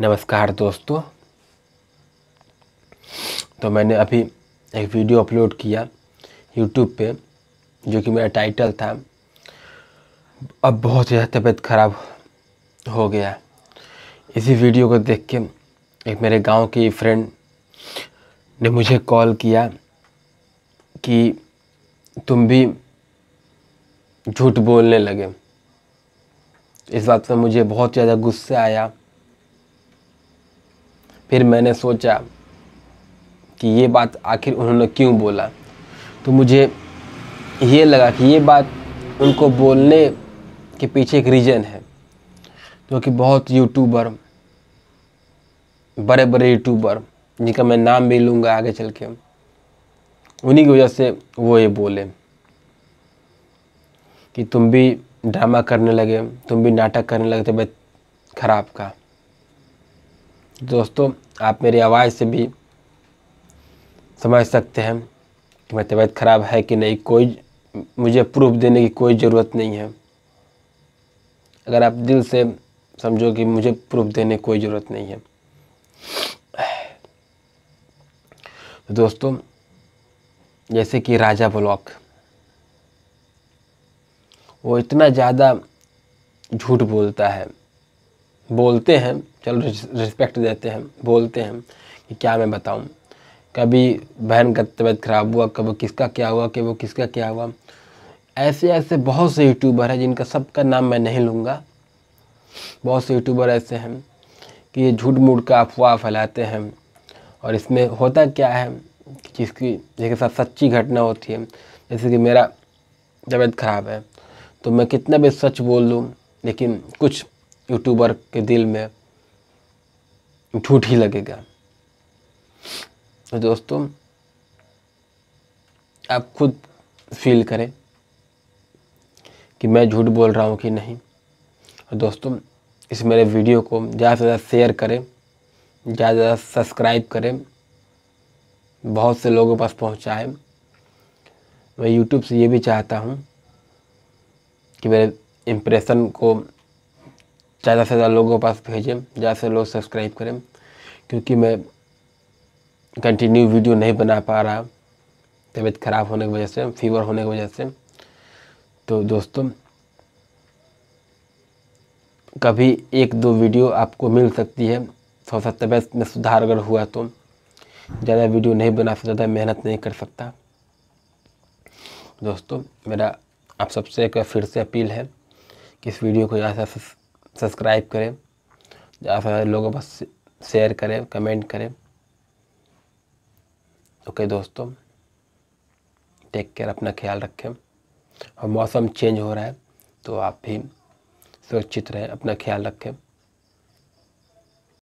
नमस्कार दोस्तों तो मैंने अभी एक वीडियो अपलोड किया यूट्यूब पे जो कि मेरा टाइटल था अब बहुत ज़्यादा तबीयत ख़राब हो गया इसी वीडियो को देख के एक मेरे गांव की फ्रेंड ने मुझे कॉल किया कि तुम भी झूठ बोलने लगे इस बात पर मुझे बहुत ज़्यादा गुस्सा आया फिर मैंने सोचा कि ये बात आखिर उन्होंने क्यों बोला तो मुझे ये लगा कि ये बात उनको बोलने के पीछे एक रीज़न है जो कि बहुत यूट्यूबर बड़े बड़े यूट्यूबर जिनका मैं नाम भी लूँगा आगे चल के उन्हीं की वजह से वो ये बोले कि तुम भी ड्रामा करने लगे तुम भी नाटक करने लगे भाई खराब का दोस्तों आप मेरी आवाज़ से भी समझ सकते हैं कि मेरी तबीयत ख़राब है कि नहीं कोई मुझे प्रूफ देने की कोई ज़रूरत नहीं है अगर आप दिल से समझो कि मुझे प्रूफ देने कोई ज़रूरत नहीं है तो दोस्तों जैसे कि राजा ब्लॉक वो इतना ज़्यादा झूठ बोलता है बोलते हैं चलो रिस्पेक्ट देते हैं बोलते हैं कि क्या मैं बताऊँ कभी बहन का तबीयत खराब हुआ कभी किसका क्या हुआ कि वो किसका क्या हुआ ऐसे ऐसे बहुत से यूट्यूबर हैं जिनका सबका नाम मैं नहीं लूँगा बहुत से यूट्यूबर ऐसे हैं कि ये झूठ मूठ का अफवाह फैलाते हैं और इसमें होता क्या है जिसकी जिसके साथ सच्ची घटना होती है जैसे कि मेरा तबीयत ख़राब है तो मैं कितना भी सच बोल लूँ लेकिन कुछ यूट्यूबर के दिल में झूठ ही लगेगा तो दोस्तों आप खुद फील करें कि मैं झूठ बोल रहा हूँ कि नहीं और दोस्तों इस मेरे वीडियो को ज़्यादा से ज़्यादा शेयर करें ज़्यादा से ज़्यादा सब्सक्राइब करें बहुत से लोगों पास पहुँचाएँ मैं यूट्यूब से ये भी चाहता हूँ कि मेरे इम्प्रेशन को ज़्यादा से ज़्यादा लोगों के पास भेजें ज़्यादा से लोग सब्सक्राइब करें क्योंकि मैं कंटिन्यू वीडियो नहीं बना पा रहा तबीयत खराब होने की वजह से फीवर होने की वजह से तो दोस्तों कभी एक दो वीडियो आपको मिल सकती है थोड़ा सा तबीयत में सुधार अगर हुआ तो ज़्यादा वीडियो नहीं बना सकता ज़्यादा मेहनत नहीं कर सकता दोस्तों मेरा आप सबसे एक फिर से अपील है कि इस वीडियो को ज़्यादा से सब्सक्राइब करें ज़्यादा से ज़्यादा लोगों पर शेयर करें कमेंट करें ओके दोस्तों टेक केयर अपना ख्याल रखें और मौसम चेंज हो रहा है तो आप भी सुरक्षित रहें अपना ख्याल रखें